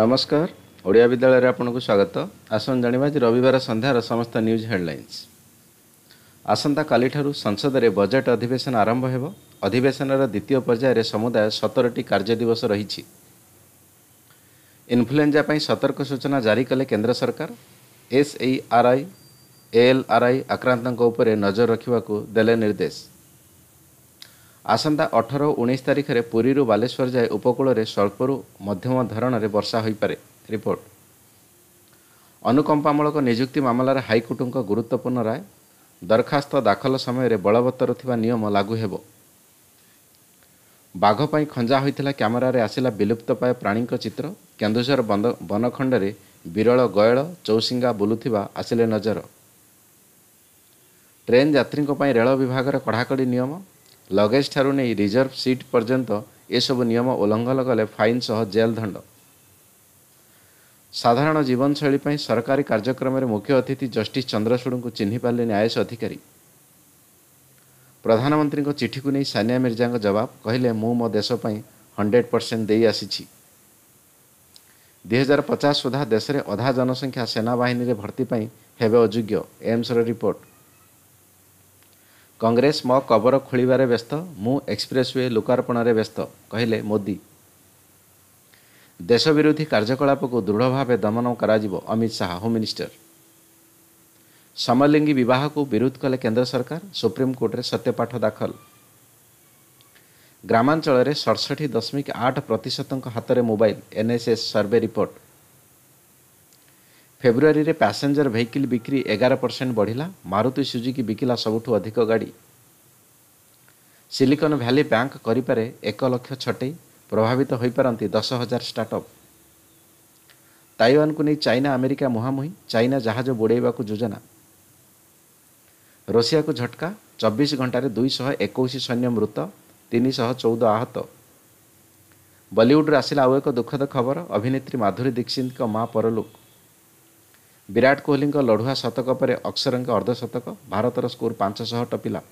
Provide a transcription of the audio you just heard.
ନମସ୍କାର ଓଡ଼ିଆ ବିଦ୍ୟାଳୟରେ ଆପଣଙ୍କୁ ସ୍ୱାଗତ ଆସନ୍ତୁ ଜାଣିବା ଆଜି ରବିବାର ସନ୍ଧ୍ୟାର ସମସ୍ତ ନ୍ୟୁଜ୍ ହେଡ଼ଲାଇନ୍ସ ଆସନ୍ତାକାଲିଠାରୁ ସଂସଦରେ ବଜେଟ୍ ଅଧିବେଶନ ଆରମ୍ଭ ହେବ ଅଧିବେଶନର ଦ୍ୱିତୀୟ ପର୍ଯ୍ୟାୟରେ ସମୁଦାୟ ସତରଟି କାର୍ଯ୍ୟଦିବସ ରହିଛି ଇନ୍ଫ୍ଲୁଏଞ୍ଜା ପାଇଁ ସତର୍କ ସୂଚନା ଜାରି କଲେ କେନ୍ଦ୍ର ସରକାର ଏସ୍ଇଆର୍ଆଇ ଏଏଲ୍ଆର୍ଆଇ ଆକ୍ରାନ୍ତଙ୍କ ଉପରେ ନଜର ରଖିବାକୁ ଦେଲେ ନିର୍ଦ୍ଦେଶ ଆସନ୍ତା ଅଠର ଓ ଉଣେଇଶ ତାରିଖରେ ପୁରୀରୁ ବାଲେଶ୍ୱର ଯାଏ ଉପକୂଳରେ ସ୍ୱଳ୍ପରୁ ମଧ୍ୟମ ଧରଣରେ ବର୍ଷା ହୋଇପାରେ ରିପୋର୍ଟ ଅନୁକମ୍ପାମୂଳକ ନିଯୁକ୍ତି ମାମଲାରେ ହାଇକୋର୍ଟଙ୍କ ଗୁରୁତ୍ୱପୂର୍ଣ୍ଣ ରାୟ ଦରଖାସ୍ତ ଦାଖଲ ସମୟରେ ବଳବତ୍ତର ଥିବା ନିୟମ ଲାଗୁ ହେବ ବାଘ ପାଇଁ ଖଞ୍ଜା ହୋଇଥିଲା କ୍ୟାମେରାରେ ଆସିଲା ବିଲୁପ୍ତ ପ୍ରାୟ ପ୍ରାଣୀଙ୍କ ଚିତ୍ର କେନ୍ଦୁଝର ବନଖଣ୍ଡରେ ବିରଳ ଗୟଳ ଚୌସିଙ୍ଗା ବୁଲୁଥିବା ଆସିଲେ ନଜର ଟ୍ରେନ୍ ଯାତ୍ରୀଙ୍କ ପାଇଁ ରେଳ ବିଭାଗର କଡ଼ାକଡ଼ି ନିୟମ ଲଗେଜ୍ ଠାରୁ ନେଇ ରିଜର୍ଭ ସିଟ୍ ପର୍ଯ୍ୟନ୍ତ ଏସବୁ ନିୟମ ଉଲ୍ଲଙ୍ଘନ କଲେ ଫାଇନ୍ ସହ ଜେଲ୍ ଦଣ୍ଡ ସାଧାରଣ ଜୀବନଶୈଳୀ ପାଇଁ ସରକାରୀ କାର୍ଯ୍ୟକ୍ରମରେ ମୁଖ୍ୟ ଅତିଥି ଜଷ୍ଟିସ୍ ଚନ୍ଦ୍ରଚୂଡ଼ଙ୍କୁ ଚିହ୍ନି ପାରିଲେନି ଆଇଏଏସ୍ ଅଧିକାରୀ ପ୍ରଧାନମନ୍ତ୍ରୀଙ୍କ ଚିଠିକୁ ନେଇ ସାନିଆ ମିର୍ଜାଙ୍କ ଜବାବ କହିଲେ ମୁଁ ମୋ ଦେଶ ପାଇଁ ହଣ୍ଡ୍ରେଡ଼ ପରସେଣ୍ଟ ଦେଇ ଦେଇଆସିଛି ଦୁଇହଜାର ପଚାଶ ସୁଦ୍ଧା ଦେଶରେ ଅଧା ଜନସଂଖ୍ୟା ସେନାବାହିନୀରେ ଭର୍ତ୍ତି ପାଇଁ ହେବେ ଅଯୋଗ୍ୟ ଏମ୍ସର ରିପୋର୍ଟ କଂଗ୍ରେସ ମୋ କବର ଖୋଳିବାରେ ବ୍ୟସ୍ତ ମୁଁ ଏକ୍ସପ୍ରେସ୍ ୱେ ଲୋକାର୍ପଣରେ ବ୍ୟସ୍ତ କହିଲେ ମୋଦି ଦେଶ ବିରୋଧୀ କାର୍ଯ୍ୟକଳାପକୁ ଦୃଢ଼ ଭାବେ ଦମନ କରାଯିବ ଅମିତ ଶାହା ହୋମ୍ ମିନିଷ୍ଟର ସମଲିଙ୍ଗୀ ବିବାହକୁ ବିରୋଧ କଲେ କେନ୍ଦ୍ର ସରକାର ସୁପ୍ରିମକୋର୍ଟରେ ସତ୍ୟପାଠ ଦାଖଲ ଗ୍ରାମାଞ୍ଚଳରେ ସଡ଼ଷଠି ଦଶମିକ ଆଠ ପ୍ରତିଶତଙ୍କ ହାତରେ ମୋବାଇଲ ଏନ୍ଏସ୍ଏସ୍ ସର୍ଭେ ରିପୋର୍ଟ ଫେବୃଆରୀରେ ପ୍ୟାସେଞ୍ଜର ଭେହିକିଲ୍ ବିକ୍ରି ଏଗାର ପରସେଣ୍ଟ ବଢ଼ିଲା ମାରୁତି ସୁଜିକି ବିକିଲା ସବୁଠୁ ଅଧିକ ଗାଡ଼ି ସିଲିକନ ଭ୍ୟାଲି ବ୍ୟାଙ୍କ କରିପାରେ ଏକ ଲକ୍ଷ ଛଟେଇ ପ୍ରଭାବିତ ହୋଇପାରନ୍ତି ଦଶ ହଜାର ଷ୍ଟାର୍ଟଅପ୍ ତାଇୱାନକୁ ନେଇ ଚାଇନା ଆମେରିକା ମୁହାଁମୁହିଁ ଚାଇନା ଜାହାଜ ବୁଡ଼େଇବାକୁ ଯୋଜନା ରଷିଆକୁ ଝଟକା ଚବିଶ ଘଣ୍ଟାରେ ଦୁଇଶହ ଏକୋଇଶ ସୈନ୍ୟ ମୃତ ତିନିଶହ ଚଉଦ ଆହତ ବଲିଉଡ଼ରୁ ଆସିଲା ଆଉ ଏକ ଦୁଃଖଦ ଖବର ଅଭିନେତ୍ରୀ ମାଧୁରୀ ଦୀକ୍ଷିତଙ୍କ ମା ପରଲୋକ ବିରାଟ କୋହଲିଙ୍କ ଲଢୁଆ ଶତକ ପରେ ଅକ୍ସରଙ୍କ ଅର୍ଦ୍ଧଶତକ ଭାରତର ସ୍କୋର ପାଞ୍ଚଶହ ଟପିଲା